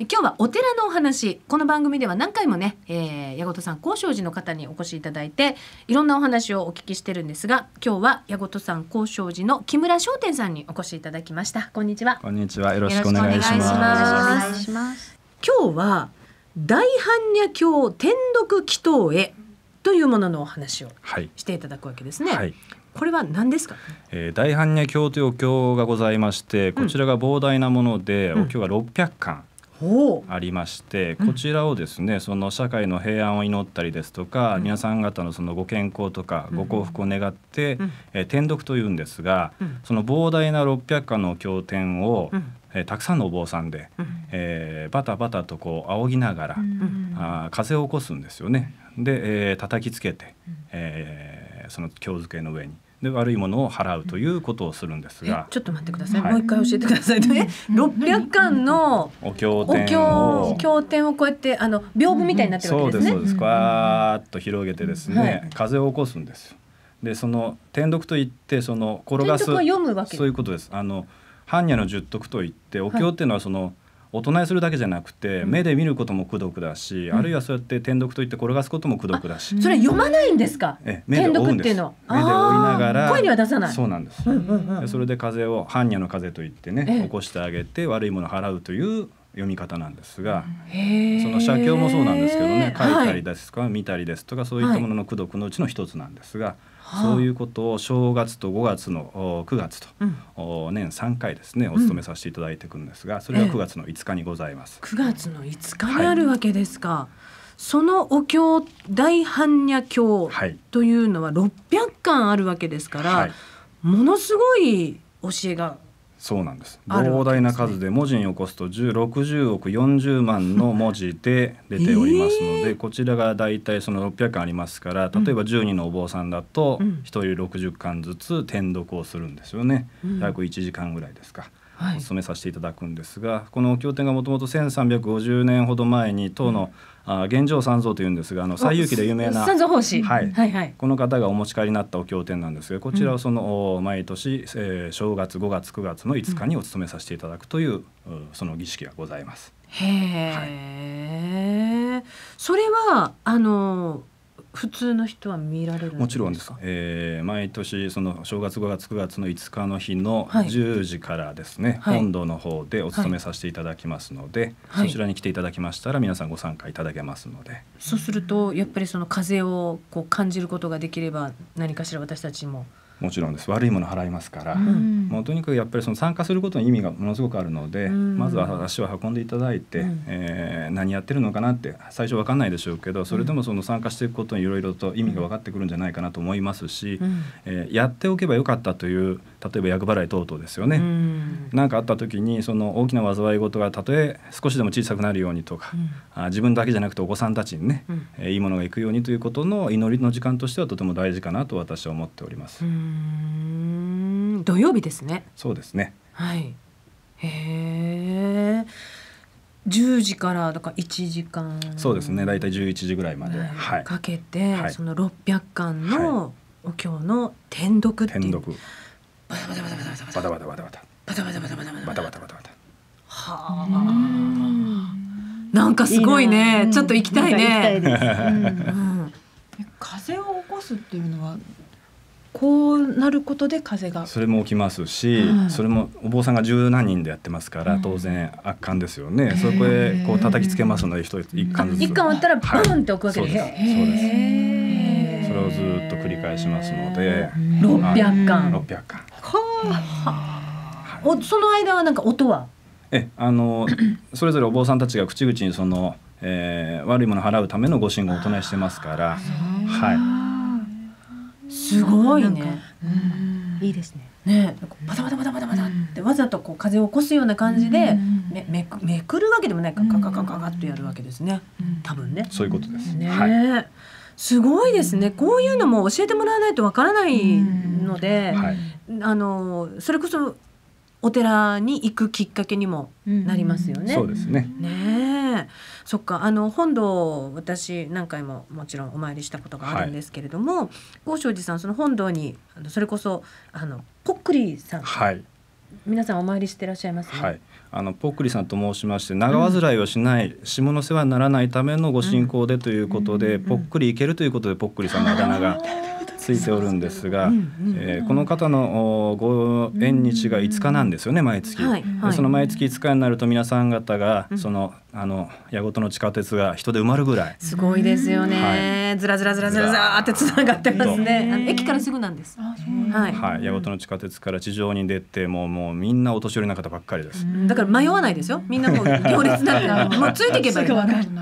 今日はお寺のお話この番組では何回もね、えー、矢事さん高尚寺の方にお越しいただいていろんなお話をお聞きしてるんですが今日は矢事さん高尚寺の木村商店さんにお越しいただきましたこんにちはこんにちはよろしくお願いします今日は大般若経天読祈祷へというもののお話をしていただくわけですね、はいはいこれは何ですか、えー、大般若経というお経がございましてこちらが膨大なもので、うん、お経が600巻ありましてこちらをですねその社会の平安を祈ったりですとか、うん、皆さん方のそのご健康とかご幸福を願って、うん、え天読というんですが、うん、その膨大な600巻の経典を、えたくさんのお坊さんで、えー、バタバタとこう仰ぎながら、あ風を起こすんですよね。で、えー、叩きつけて、えー、その経けの上に。で悪いものを払うということをするんですがちょっと待ってください、はい、もう一回教えてくださいね6 0 巻のお経典を経典をこうやってあの屏風みたいになってるわけですねそうですそうですわーっと広げてですね、はい、風を起こすんですでその天読といってその転がす読むわけそういうことですあの般若の十徳といってお経っていうのはその、はいお唱えするだけじゃなくて目で見ることも功読だし、あるいはそうやって天読といって転がすことも功読だし、それ読まないんですか天読っていうの目で追いながら声には出さないそうなんです、それで風を般若の風といってね起こしてあげて悪いもの払うという読み方なんですが、その写経もそうなんですけどね書いたりですとか、はい、見たりですとかそういったものの功徳のうちの一つなんですが、はい、そういうことを正月と5月の9月と、うん、年3回ですねお勤めさせていただいていくんですが、それは9月の5日にございます。えー、9月の5日にあるわけですか。はい、そのお経大般若経というのは600巻あるわけですから、はい、ものすごい教えがそうなんです膨大な数で文字に起こすと1060億40万の文字で出ておりますので、えー、こちらがだいたいその600巻ありますから例えば10人のお坊さんだと1人60巻ずつ点読をするんですよね、うん、約1時間ぐらいですか。お勤めさせていただくんですが、はい、この経典がもともと1350年ほど前に唐の、あ現状三蔵というんですがあの西遊記で有名な三蔵法師、はい、はいはいこの方がお持ち帰りになったお経典なんですがこちらをその、うん、毎年、えー、正月5月9月の5日にお勤めさせていただくという、うん、その儀式がございます。へえ、はい、それはあの普通の人は見られるもちろんです、えー、毎年その正月5月9月の5日の日の10時からですね、はい、本堂の方でお勤めさせていただきますので、はい、そちらに来ていただきましたら皆さんご参加いただけますので、そうするとやっぱりその風をこう感じることができれば何かしら私たちももちろんです悪いもの払いますから、うん、もうとにかくやっぱりその参加することに意味がものすごくあるので、うん、まずは足を運んでいただいて、うん、えー、何やってるのかなって最初分かんないでしょうけどそれでもその参加していくことにいろいろと意味が分かってくるんじゃないかなと思いますし、うん、えー、やっておけばよかったという例えば厄払い等々ですよね何、んかあった時にその大きな災い事がたとえ少しでも小さくなるようにとか、うん、自分だけじゃなくてお子さんたちにね、うん、いいものがいくようにということの祈りの時間としてはとても大事かなと私は思っております。土曜日ですね。そうですね。はい。へえ。10時からだから1時間そうですね大体11時ぐらいまで、はい、かけて、はい、その600巻のお経の点読っていう、はい、バタバタバタバタバタバタバタバタバタバタバタバタバタバタバタバタはあなんかすごいねちょっと行きたいね、風を起こすっていうのはこうなることで風がそれも起きますし、うん、それもお坊さんが十何人でやってますから当然圧巻ですよね、うん、そこへこう叩きつけますので一一巻ずつ一巻終わったらボンって置くわけです、はい、そうですそれをずっと繰り返しますので六百0巻、はい、巻おその間はなんか音はえあのそれぞれお坊さんたちが口々にその、えー、悪いもの払うためのご信号をお唱えしてますからはいすごいね、いいですねねバタバタバタバタバタってわざとこう風を起こすような感じでめめめくるわけでもないかカカカカカッとやるわけですね多分ねそういうことですね、はい、すごいですねこういうのも教えてもらわないとわからないので、はいあのそれこそお寺に行くきっかけにもなりますよね。うんそうですね。ねそっかあの本堂私何回ももちろんお参りしたことがあるんですけれども、はい、郷寺さんその本堂にあのそれこそあのぽっくりさん。はい皆さんお参りしていらっしゃいます、ね、はい、あのぽっくりさんと申しまして長患いをしない、うん、下の世話にならないためのご信仰でということで、うんうんうん、ぽっくり行けるということでぽっくりさんのあだ名がついておるんですが、えー、この方のご縁日が5日なんですよね毎月、はいはい、その毎月5日になると皆さん方がそのあの矢事の地下鉄が人で埋まるぐらいすごいですよね、はい、ずらずらずらずらずらってつながってますね駅からすぐなんですはい、はい、矢事の地下鉄から地上に出てもうもうみんなお年寄りの方ばっかりですだから迷わないですよみんなもう 行列なんて もうついていけばいい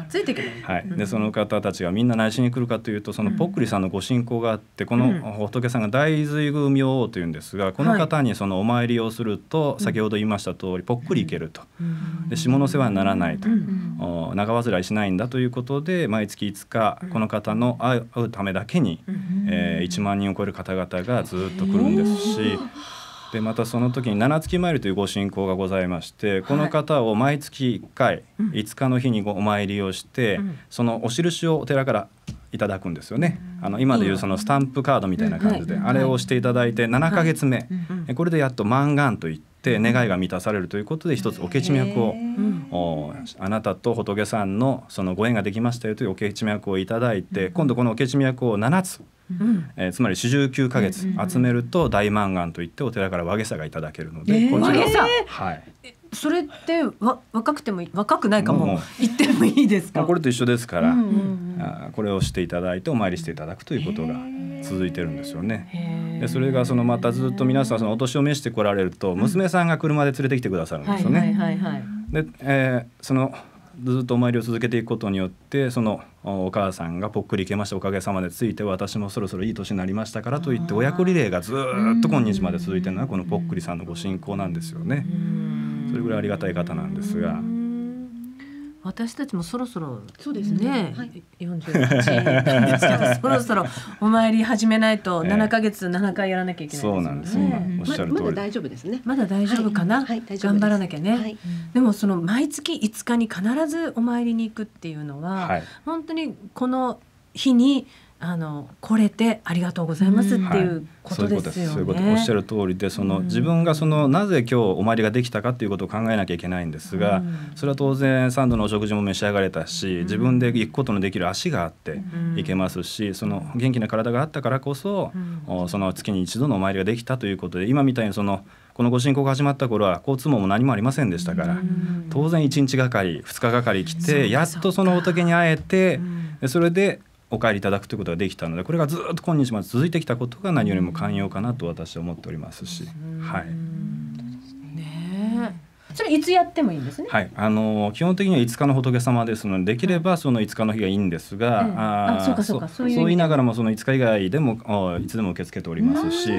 ついていけばいい、はい、でその方たちがみんな内心に来るかというとそのポックリさんのご信仰があってこの仏さんが大随宮明王というんですがこの方にそのお参りをすると先ほど言いました通りぽっくりいけるとで下の世話にならないと。う長患いしないんだということで毎月5日この方の会うためだけに、えー、1万人を超える方々がずっと来るんですし。でまたその時に七月参りというご信仰がございましてこの方を毎月1回、5日の日にお参りをして、そのお印をお寺からいただくんですよね、あの今でいうそのスタンプカードみたいな感じで、あれをしていただいて7か月目、これでやっと満願といって。って願いが満たされるということで一つおけち脈をあなたと仏さんのそのご縁ができましたよというおけち脈をいただいて今度このおけち脈を7つうえー、つまり四十九ヶ月集めると大満願といってお寺から和げさがいただけるので、こちらはい。それってわ若くても若くないかも言ってもいいですか。これと一緒ですから、うんうんうん、あこれをしていただいてお参りしていただくということが。続いてるんですよね。でそれがそのまたずっと皆さんそのお年を召してこられると娘さんが車で連れてきてくださるんですよね。で、えー、そのずっとお参りを続けていくことによってそのお母さんがぽっくりいけましたおかげさまでついて私もそろそろいい年になりましたからといって親子リレーがずっと今日まで続いてるのはこのぽっくりさんのご信仰なんですよね。それぐらいありがたい方なんですが。私たちもそろそろ、そうですね、はい、48 そろそろお参り始めないと7か月7回やらなきゃいけない、ね、そうなんです、ね、おっま、まだ大丈夫ですねまだ大丈夫かな、はいはい、頑張らなきゃね、でもその毎月5日に必ずお参りに行くっていうのは、本当にこの日にあの来れてありがとうございますっていうことですよね。はい、そういうことおっしゃる通りでその、自分がそのなぜ今日お参りができたかっていうことを考えなきゃいけないんですが、それは当然三度のお食事も召し上がれたし、自分で行くことのできる足があって行けますし、その元気な体があったからこそ、その月に一度のお参りができたということで今みたいにそのこのご進行が始まった頃は交通網も何もありませんでしたから、当然1日がかり2日がかり来てやっとその仏に会えて、それでお帰りいただくということができたのでこれがずっと今日まで続いてきたことが何よりも寛容かなと私は思っておりますし。はいそれいつやってもいいんですね。はい、あの基本的には5日の仏様ですので、できればその5日の日がいいんですが、ああそうかそうかそう言いながらもその5日以外でもあいつでも受け付けておりますし、い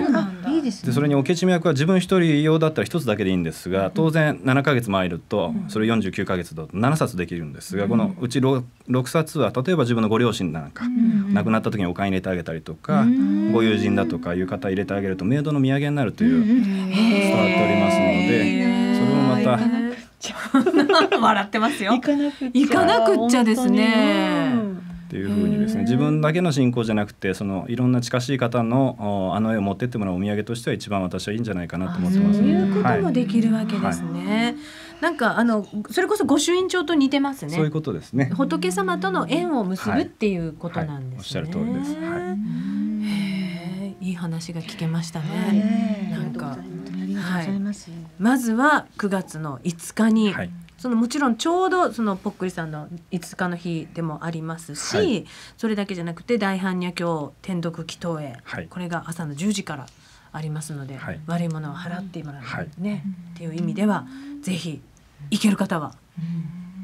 いです、ね、でそれにおけち脈は自分一人用だったら一つだけでいいんですが、当然7か月参るとそれ49か月だと7冊できるんですが、うん、このうち 6, 冊は例えば自分のご両親なんか、うん、亡くなった時にお金入れてあげたりとか、うん、ご友人だとかいう方入れてあげるとメイドの土産になるという伝わっておりますので。った 笑ってますよ行かなく行かなくっちゃですねっていうふうにですね自分だけの信仰じゃなくてそのいろんな近しい方のあの絵を持ってってもらうお土産としては一番私はいいんじゃないかなと思ってます、そういうこともできるわけですね、はいなんかあのそれこそ御朱印帳と似てますねそういうことですね仏様との縁を結ぶっていうことなんですね、はい、おっしゃる通りです、はい話が聞けましたね。なんか、はい、まずは9月の5日に、はい、そのもちろんちょうどそのぽっくりさんの5日の日でもありますし、はい、それだけじゃなくて大般若経天読祈祷へ、これが朝の10時からありますので、悪いものを払ってもらうね、っていう意味では、ぜひ行ける方は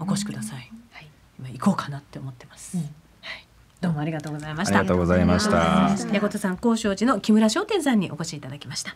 お越しください。今行こうかなって思ってます。うんどうもありがとうございました。ありがとうございました。矢本さん、高尚寺の木村商店さんにお越しいただきました。